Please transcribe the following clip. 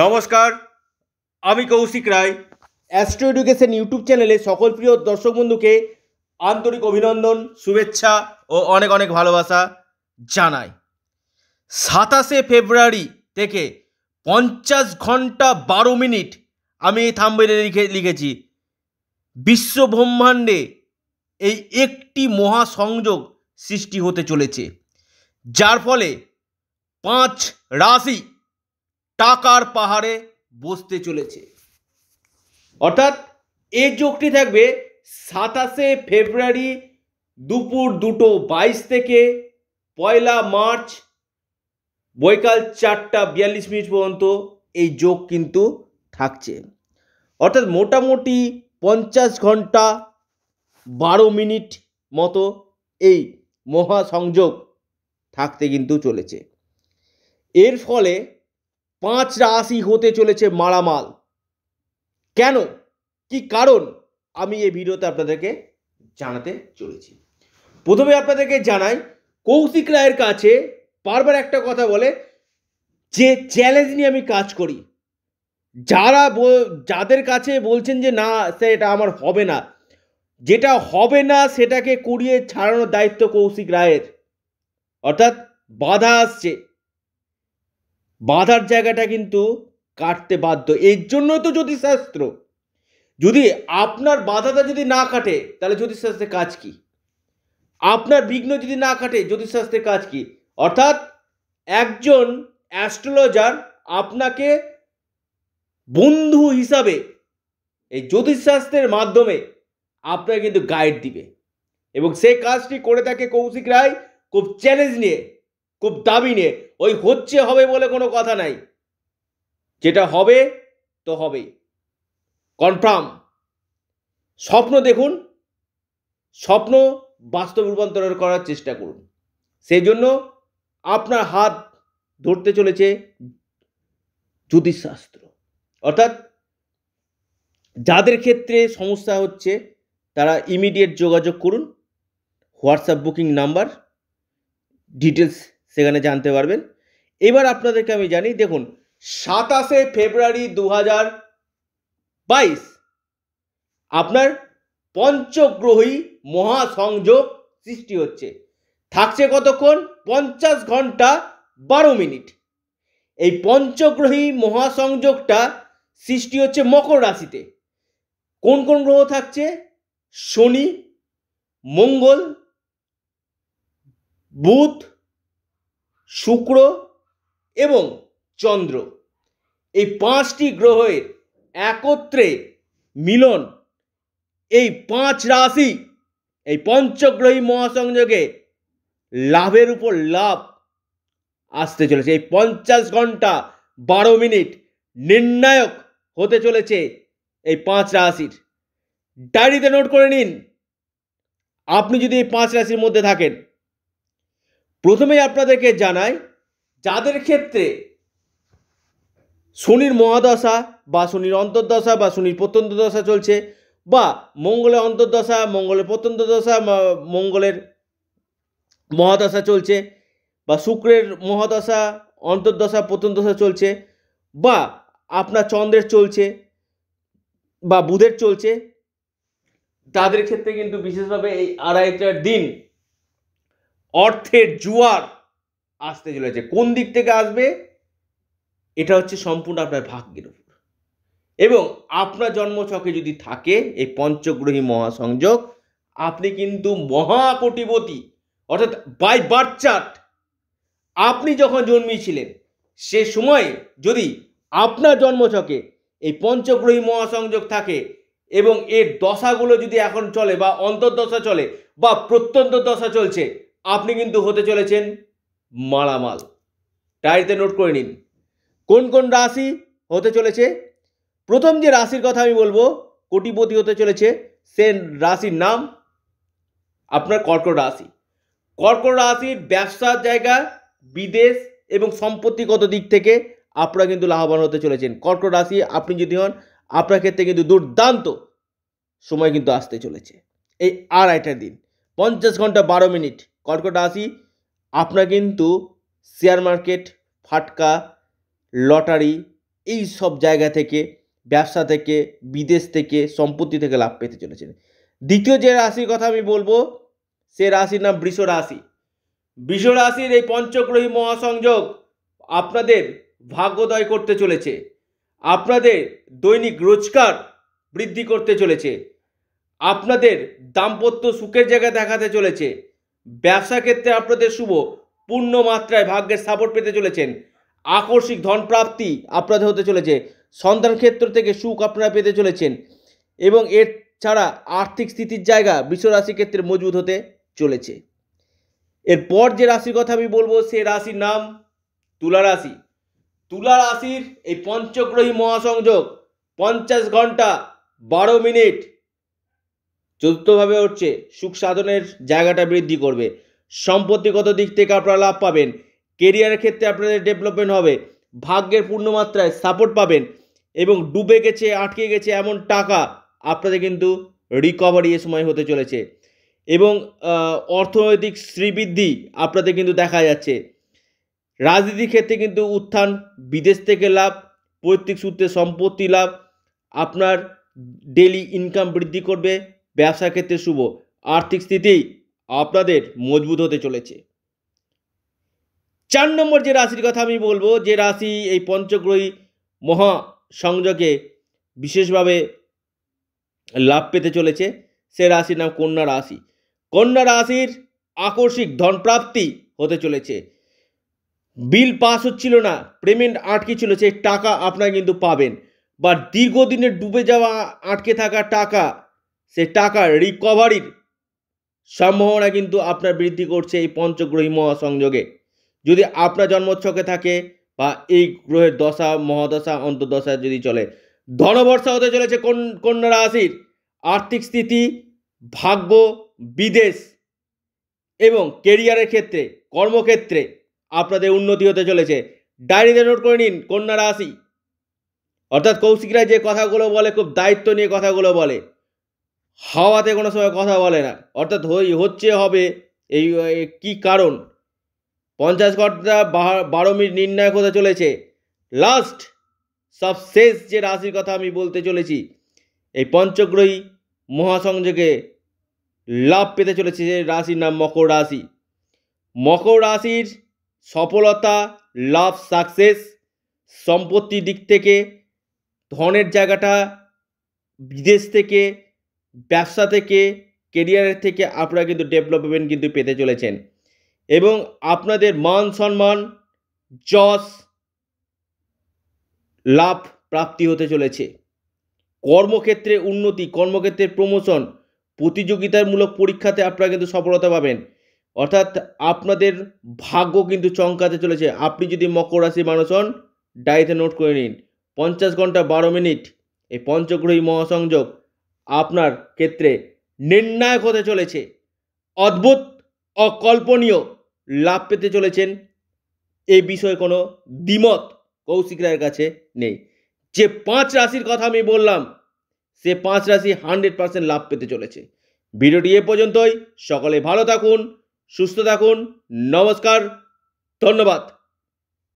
নমস্কার আমি Koushik Roy astro education YouTube চ্যানেলে সকল প্রিয় দর্শক বন্ধুকে আন্তরিক অভিনন্দন শুভেচ্ছা ও অনেক অনেক ভালোবাসা জানাই সাতাশে ফেব্রুয়ারি থেকে পঞ্চাশ ঘন্টা বারো মিনিট আমি এই থাম্বেলে লিখে লিখেছি বিশ্ব ব্রহ্মাণ্ডে এই একটি মহাসংযোগ সৃষ্টি হতে চলেছে যার ফলে পাঁচ রাশি টাকার পাহাড়ে বসতে চলেছে অর্থাৎ এই যোগটি থাকবে সাতাশে ফেব্রুয়ারি দুপুর দুটো বাইশ থেকে পয়লা মার্চ বৈকাল চারটা বিয়াল্লিশ মিনিট পর্যন্ত এই যোগ কিন্তু থাকছে অর্থাৎ মোটামুটি পঞ্চাশ ঘন্টা বারো মিনিট মতো এই মহাসংযোগ থাকতে কিন্তু চলেছে এর ফলে পাঁচ রাশি হতে চলেছে মারামাল কেন কি কারণ আমি এই ভিডিওতে আপনাদেরকে জানাতে চলেছি প্রথমে আপনাদেরকে জানাই কৌশিক রায়ের কাছে বারবার একটা কথা বলে যে চ্যালেঞ্জ নিয়ে আমি কাজ করি যারা যাদের কাছে বলছেন যে না স্যার এটা আমার হবে না যেটা হবে না সেটাকে কুড়িয়ে ছাড়ানোর দায়িত্ব কৌশিক রায়ের অর্থাৎ বাধা আসছে বাঁধার জায়গাটা কিন্তু কাটতে বাধ্য এর জন্য তো জ্যোতিষশাস্ত্র যদি আপনার বাধাটা যদি না কাটে তাহলে জ্যোতিষশাস্ত্রের কাজ কি আপনার বিঘ্ন যদি না কাটে জ্যোতিষশাস্ত্রের কাজ কি অর্থাৎ একজন অ্যাস্ট্রোলজার আপনাকে বন্ধু হিসাবে এই জ্যোতিষশাস্ত্রের মাধ্যমে আপনাকে কিন্তু গাইড দিবে এবং সেই কাজটি করে থাকে কৌশিক রায় খুব চ্যালেঞ্জ নিয়ে খুব দাবি নিয়ে ওই হচ্ছে হবে বলে কোনো কথা নাই যেটা হবে তো হবে কনফার্ম স্বপ্ন দেখুন স্বপ্ন বাস্তব রূপান্তর করার চেষ্টা করুন সেই জন্য আপনার হাত ধরতে চলেছে জ্যোতিষশাস্ত্র অর্থাৎ যাদের ক্ষেত্রে সমস্যা হচ্ছে তারা ইমিডিয়েট যোগাযোগ করুন হোয়াটসঅ্যাপ বুকিং নাম্বার ডিটেলস সেখানে জানতে পারবেন এবার আপনাদেরকে আমি জানি দেখুন সাতাশে ফেব্রুয়ারি দু হাজার বাইশ আপনার পঞ্চগ্রহী মহাসংযোগ সৃষ্টি হচ্ছে থাকছে কতক্ষণ পঞ্চাশ ঘন্টা বারো মিনিট এই পঞ্চগ্রহী মহাসংযোগটা সৃষ্টি হচ্ছে মকর রাশিতে কোন কোন গ্রহ থাকছে শনি মঙ্গল বুধ শুক্র এবং চন্দ্র এই পাঁচটি গ্রহের একত্রে মিলন এই পাঁচ রাশি এই পঞ্চগ্রহী মহাসংযোগে লাভের উপর লাভ আসতে চলেছে এই পঞ্চাশ ঘন্টা বারো মিনিট নির্ণায়ক হতে চলেছে এই পাঁচ রাশির ডায়েরিতে নোট করে নিন আপনি যদি এই পাঁচ রাশির মধ্যে থাকেন প্রথমেই আপনাদেরকে জানাই যাদের ক্ষেত্রে শনির মহাদশা বা শনির অন্তর্দশা বা শনির প্রত্যন্ত দশা চলছে বা মঙ্গলের অন্তর্দশা মঙ্গলের প্রত্যন্ত দশা মঙ্গলের মহাদশা চলছে বা শুক্রের মহাদশা অন্তর্দশা প্রত্যন্তদশা চলছে বা আপনার চন্দ্রের চলছে বা বুধের চলছে তাদের ক্ষেত্রে কিন্তু বিশেষভাবে এই আড়াইটার দিন অর্থের জুয়ার আসতে চলেছে কোন দিক থেকে আসবে এটা হচ্ছে সম্পূর্ণ আপনার ভাগ্যের উপর এবং আপনার জন্মছকে যদি থাকে এই পঞ্চগ্রহী মহাসংযোগ আপনি কিন্তু মহাকোটিপতি অর্থাৎ বাই বার্থ আপনি যখন জন্মিয়েছিলেন সে সময়ে যদি আপনার জন্মছকে এই পঞ্চগ্রহী মহাসংযোগ থাকে এবং এর দশাগুলো যদি এখন চলে বা অন্তর্দশা চলে বা প্রত্যন্ত দশা চলছে আপনি কিন্তু হতে চলেছেন মালামাল ডায়েরিতে নোট করে নিন কোন কোন রাশি হতে চলেছে প্রথম যে রাশির কথা আমি বলবো কোটিপতি হতে চলেছে সে রাশির নাম আপনার কর্কট রাশি কর্কট রাশির ব্যবসার জায়গা বিদেশ এবং সম্পত্তিগত দিক থেকে আপনারা কিন্তু লাভবান হতে চলেছেন কর্কট রাশি আপনি যদি হন আপনার ক্ষেত্রে কিন্তু দুর্দান্ত সময় কিন্তু আসতে চলেছে এই আড়াইটা দিন পঞ্চাশ ঘন্টা বারো মিনিট কর্কট রাশি আপনার কিন্তু শেয়ার মার্কেট ফাটকা লটারি এই সব জায়গা থেকে ব্যবসা থেকে বিদেশ থেকে সম্পত্তি থেকে লাভ পেতে চলেছেন দ্বিতীয় যে রাশির কথা আমি বলবো সে রাশির নাম বৃষ রাশি বৃষ রাশির এই পঞ্চগ্রহী মহাসংযোগ আপনাদের ভাগ্যোদয় করতে চলেছে আপনাদের দৈনিক রোজগার বৃদ্ধি করতে চলেছে আপনাদের দাম্পত্য সুখের জায়গা দেখাতে চলেছে ব্যবসা ক্ষেত্রে আপনাদের শুভ পূর্ণ মাত্রায় ভাগ্যের সাপোর্ট পেতে চলেছেন আকস্মিক ধনপ্রাপ্তি আপনাদের হতে চলেছে সন্তান ক্ষেত্র থেকে সুখ আপনারা পেতে চলেছেন এবং এর ছাড়া আর্থিক স্থিতির জায়গা বিশ্বরাশি ক্ষেত্রে মজবুত হতে চলেছে এরপর যে রাশির কথা আমি বলবো সে রাশির নাম তুলা রাশি তুলা রাশির এই পঞ্চগ্রহী মহাসংযোগ পঞ্চাশ ঘন্টা বারো মিনিট চতুর্থভাবে হচ্ছে সুখ সাধনের জায়গাটা বৃদ্ধি করবে সম্পত্তিগত দিক থেকে আপনারা লাভ পাবেন কেরিয়ারের ক্ষেত্রে আপনাদের ডেভেলপমেন্ট হবে ভাগ্যের পূর্ণমাত্রায় সাপোর্ট পাবেন এবং ডুবে গেছে আটকে গেছে এমন টাকা আপনাদের কিন্তু রিকভারি এ সময় হতে চলেছে এবং অর্থনৈতিক শ্রীবৃদ্ধি আপনাদের কিন্তু দেখা যাচ্ছে রাজনীতির ক্ষেত্রে কিন্তু উত্থান বিদেশ থেকে লাভ পৈতৃক সূত্রে সম্পত্তি লাভ আপনার ডেলি ইনকাম বৃদ্ধি করবে ব্যবসা ক্ষেত্রে শুভ আর্থিক স্থিতি আপনাদের মজবুত হতে চলেছে চার নম্বর যে রাশির কথা আমি বলবো যে রাশি এই পঞ্চগ্রহী মহা সংযোগে বিশেষভাবে লাভ পেতে চলেছে সে রাশির নাম কন্যা রাশি কন্যা রাশির আকস্মিক ধনপ্রাপ্তি হতে চলেছে বিল পাস হচ্ছিল না পেমেন্ট আটকে ছিল সেই টাকা আপনারা কিন্তু পাবেন বা দীর্ঘদিনে ডুবে যাওয়া আটকে থাকা টাকা সে টাকার রিকভারির সম্ভাবনা কিন্তু আপনার বৃদ্ধি করছে এই পঞ্চগ্রহী মহাসংযোগে যদি আপনার জন্মোৎসকে থাকে বা এই গ্রহের দশা মহাদশা অন্তর্দশা যদি চলে ধনবর্ষা হতে চলেছে কোন কন্যা রাশির আর্থিক স্থিতি ভাগ্য বিদেশ এবং কেরিয়ারের ক্ষেত্রে কর্মক্ষেত্রে আপনাদের উন্নতি হতে চলেছে ডায়েরিতে নোট করে নিন কন্যা রাশি অর্থাৎ কৌশিকরা যে কথাগুলো বলে খুব দায়িত্ব নিয়ে কথাগুলো বলে হাওয়াতে কোনো সময় কথা বলে না অর্থাৎ হচ্ছে হবে এই কি কারণ পঞ্চাশ ঘন্টা বারো মিনিট নির্ণয় হতে চলেছে লাস্ট সবশেষ যে রাশির কথা আমি বলতে চলেছি এই পঞ্চগ্রহী মহাসংযোগে লাভ পেতে চলেছে যে রাশির নাম মকর রাশি মকর রাশির সফলতা লাভ সাকসেস সম্পত্তির দিক থেকে ধনের জায়গাটা বিদেশ থেকে ব্যবসা থেকে কেরিয়ারের থেকে আপনারা কিন্তু ডেভেলপমেন্ট কিন্তু পেতে চলেছেন এবং আপনাদের মান সম্মান যশ লাভ প্রাপ্তি হতে চলেছে কর্মক্ষেত্রে উন্নতি কর্মক্ষেত্রে প্রমোশন প্রতিযোগিতামূলক পরীক্ষাতে আপনারা কিন্তু সফলতা পাবেন অর্থাৎ আপনাদের ভাগ্য কিন্তু চমকাতে চলেছে আপনি যদি মকর রাশি মানুষ হন ডায়েতে নোট করে নিন পঞ্চাশ ঘন্টা বারো মিনিট এই পঞ্চগ্রহী মহাসংযোগ আপনার ক্ষেত্রে নির্ণায়ক হতে চলেছে অদ্ভুত অকল্পনীয় লাভ পেতে চলেছেন এই বিষয়ে কোনো দ্বিমত কৌশিক রায়ের কাছে নেই যে পাঁচ রাশির কথা আমি বললাম সে পাঁচ রাশি হান্ড্রেড পার্সেন্ট লাভ পেতে চলেছে ভিডিওটি এ পর্যন্তই সকলে ভালো থাকুন সুস্থ থাকুন নমস্কার ধন্যবাদ